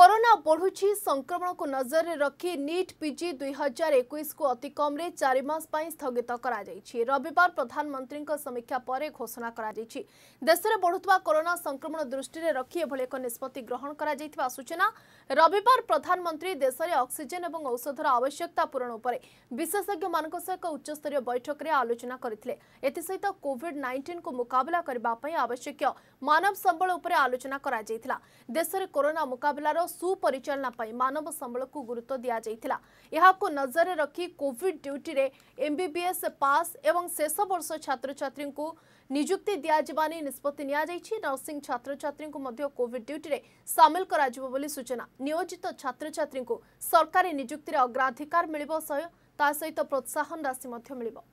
corona ବଢ଼ୁଛି ସଂକ୍ରମଣକୁ ନଜରରେ ରଖି ନିଟ୍ ପିଜି ଦୁଇ ହଜାର ଏକୋଇଶକୁ ଅତି କମ୍ରେ ଚାରି ମାସ ପାଇଁ ସ୍ଥଗିତ କରାଯାଇଛି ରବିବାର ପ୍ରଧାନମନ୍ତ୍ରୀଙ୍କ ସମୀକ୍ଷା ପରେ ଘୋଷଣା କରାଯାଇଛି ଦେଶରେ ବଢ଼ୁଥିବା କରୋନା ସଂକ୍ରମଣ ଦୃଷ୍ଟିରେ ରଖି ଏଭଳି ଏକ ନିଷ୍ପତ୍ତି ଗ୍ରହଣ କରାଯାଇଥିବା ସୂଚନା ରବିବାର ପ୍ରଧାନମନ୍ତ୍ରୀ ଦେଶରେ ଅକ୍ସିଜେନ୍ ଏବଂ ଔଷଧର ଆବଶ୍ୟକତା ପୂରଣ ଉପରେ ବିଶେଷଜ୍ଞମାନଙ୍କ ସହ ଏକ ଉଚ୍ଚସ୍ତରୀୟ ବୈଠକରେ ଆଲୋଚନା କରିଥିଲେ ଏଥିସହିତ କୋଭିଡ୍ ନାଇଣ୍ଟିନ୍କୁ ମୁକାବିଲା କରିବା ପାଇଁ ଆବଶ୍ୟକୀୟ ମାନବ ସମ୍ବଳ ଉପରେ ଆଲୋଚନା କରାଯାଇଥିଲା ଦେଶରେ କରୋନା ମୁକାବିଲାର ସୁପରିଚାଳନା ପାଇଁ ମାନବ ସମ୍ବଳକୁ ଗୁରୁତ୍ୱ ଦିଆଯାଇଥିଲା ଏହାକୁ ନଜରରେ ରଖି କୋଭିଡ୍ ଡ୍ୟୁଟିରେ ଏମ୍ବିବିଏସ୍ ପାସ୍ ଏବଂ ଶେଷ ବର୍ଷ ଛାତ୍ରଛାତ୍ରୀଙ୍କୁ ନିଯୁକ୍ତି ଦିଆଯିବା ନେଇ ନିଷ୍ପତ୍ତି ନିଆଯାଇଛି ନର୍ସିଂ ଛାତ୍ରଛାତ୍ରୀଙ୍କୁ ମଧ୍ୟ କୋଭିଡ୍ ଡ୍ୟୁଟିରେ ସାମିଲ କରାଯିବ ବୋଲି ସୂଚନା ନିୟୋଜିତ ଛାତ୍ରଛାତ୍ରୀଙ୍କୁ ସରକାରୀ ନିଯୁକ୍ତିରେ ଅଗ୍ରାଧିକାର ମିଳିବ ସହ ତା ସହିତ ପ୍ରୋତ୍ସାହନ ରାଶି ମଧ୍ୟ ମିଳିବ